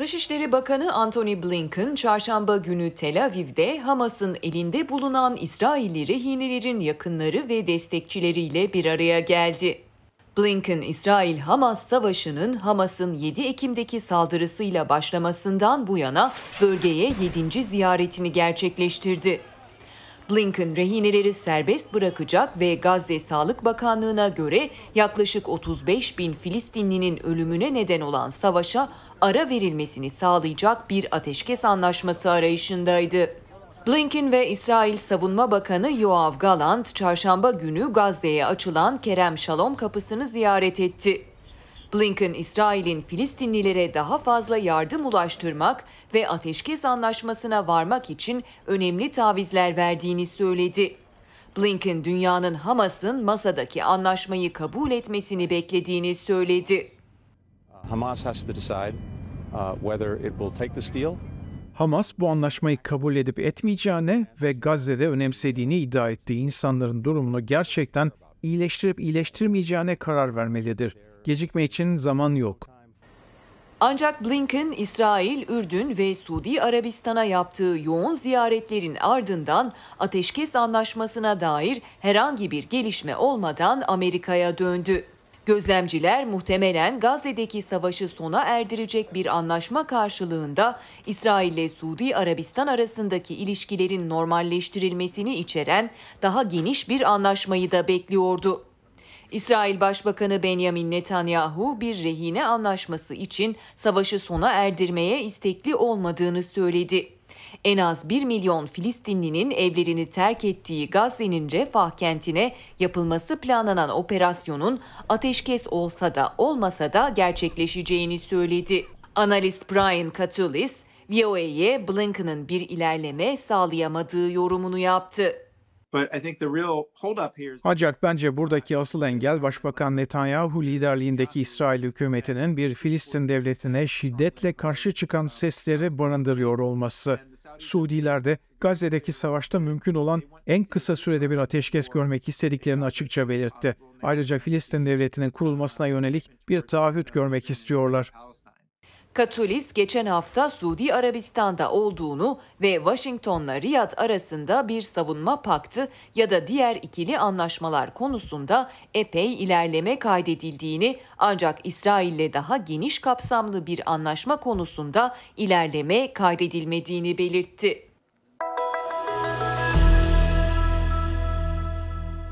Dışişleri Bakanı Antony Blinken, çarşamba günü Tel Aviv'de Hamas'ın elinde bulunan İsrailli rehinelerin yakınları ve destekçileriyle bir araya geldi. Blinken, İsrail-Hamas savaşının Hamas'ın 7 Ekim'deki saldırısıyla başlamasından bu yana bölgeye 7. ziyaretini gerçekleştirdi. Blinken rehineleri serbest bırakacak ve Gazze Sağlık Bakanlığı'na göre yaklaşık 35 bin Filistinlinin ölümüne neden olan savaşa ara verilmesini sağlayacak bir ateşkes anlaşması arayışındaydı. Blinken ve İsrail Savunma Bakanı Yoav Galant çarşamba günü Gazze'ye açılan Kerem Şalom kapısını ziyaret etti. Blinken, İsrail'in Filistinlilere daha fazla yardım ulaştırmak ve ateşkes anlaşmasına varmak için önemli tavizler verdiğini söyledi. Blinken, dünyanın Hamas'ın masadaki anlaşmayı kabul etmesini beklediğini söyledi. Hamas has to decide uh, whether it will take this deal Hamas bu anlaşmayı kabul edip etmeyeceğine ve Gazze'de önemsediğini iddia ettiği insanların durumunu gerçekten iyileştirip iyileştirmeyeceğine karar vermelidir. Gecikme için zaman yok. Ancak Blinken, İsrail, Ürdün ve Suudi Arabistan'a yaptığı yoğun ziyaretlerin ardından ateşkes anlaşmasına dair herhangi bir gelişme olmadan Amerika'ya döndü. Gözlemciler muhtemelen Gazze'deki savaşı sona erdirecek bir anlaşma karşılığında İsrail ile Suudi Arabistan arasındaki ilişkilerin normalleştirilmesini içeren daha geniş bir anlaşmayı da bekliyordu. İsrail Başbakanı Benjamin Netanyahu bir rehine anlaşması için savaşı sona erdirmeye istekli olmadığını söyledi. En az 1 milyon Filistinlinin evlerini terk ettiği Gazze'nin Refah kentine yapılması planlanan operasyonun ateşkes olsa da olmasa da gerçekleşeceğini söyledi. Analist Brian Katulis, VOA'ye Blinken'ın bir ilerleme sağlayamadığı yorumunu yaptı. Ancak bence buradaki asıl engel Başbakan Netanyahu liderliğindeki İsrail hükümetinin bir Filistin devletine şiddetle karşı çıkan sesleri barındırıyor olması. Suudiler de Gazze'deki savaşta mümkün olan en kısa sürede bir ateşkes görmek istediklerini açıkça belirtti. Ayrıca Filistin devletinin kurulmasına yönelik bir taahhüt görmek istiyorlar. Katulis geçen hafta Suudi Arabistan'da olduğunu ve Washington'la Riyad arasında bir savunma paktı ya da diğer ikili anlaşmalar konusunda epey ilerleme kaydedildiğini ancak İsrail'le daha geniş kapsamlı bir anlaşma konusunda ilerleme kaydedilmediğini belirtti.